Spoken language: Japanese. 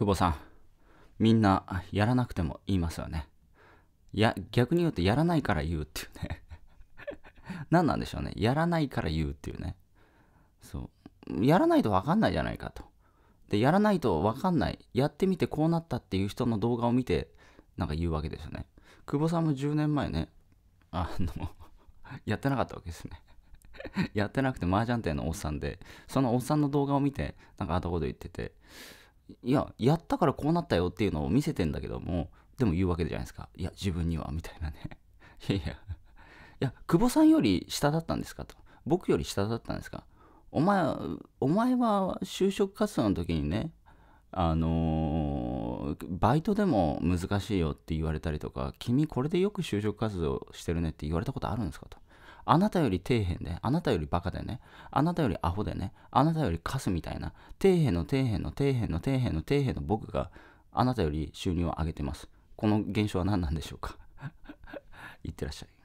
久保さん、みんなやらなくても言いますよね。いや、逆に言うとやらないから言うっていうね。何なんでしょうね。やらないから言うっていうね。そう。やらないと分かんないじゃないかと。で、やらないと分かんない。やってみてこうなったっていう人の動画を見て、なんか言うわけですよね。久保さんも10年前ね、あの やってなかったわけですね やってなくて麻雀店のおっさんで、そのおっさんの動画を見て、なんかあたこと言ってて、いや、やったからこうなったよっていうのを見せてんだけども、でも言うわけじゃないですか。いや、自分には、みたいなね。いやいや、いや、久保さんより下だったんですかと。僕より下だったんですか。お前、お前は就職活動の時にね、あのー、バイトでも難しいよって言われたりとか、君これでよく就職活動してるねって言われたことあるんですかと。あなたより底辺で、あなたよりバカでね、あなたよりアホでね、あなたよりカスみたいな、底辺の底辺の底辺の底辺の底辺の僕があなたより収入を上げてます。この現象は何なんでしょうかい ってらっしゃい。